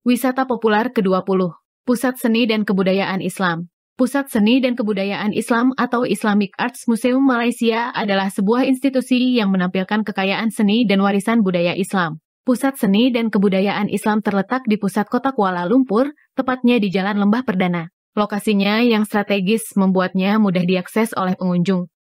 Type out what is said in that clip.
Wisata Populer ke-20, Pusat Seni dan Kebudayaan Islam. Pusat Seni dan Kebudayaan Islam atau Islamic Arts Museum Malaysia adalah sebuah institusi yang menampilkan kekayaan seni dan warisan budaya Islam. Pusat Seni dan Kebudayaan Islam terletak di pusat kota Kuala Lumpur, tepatnya di Jalan Lembah Perdana. Lokasinya yang strategis membuatnya mudah diakses oleh pengunjung.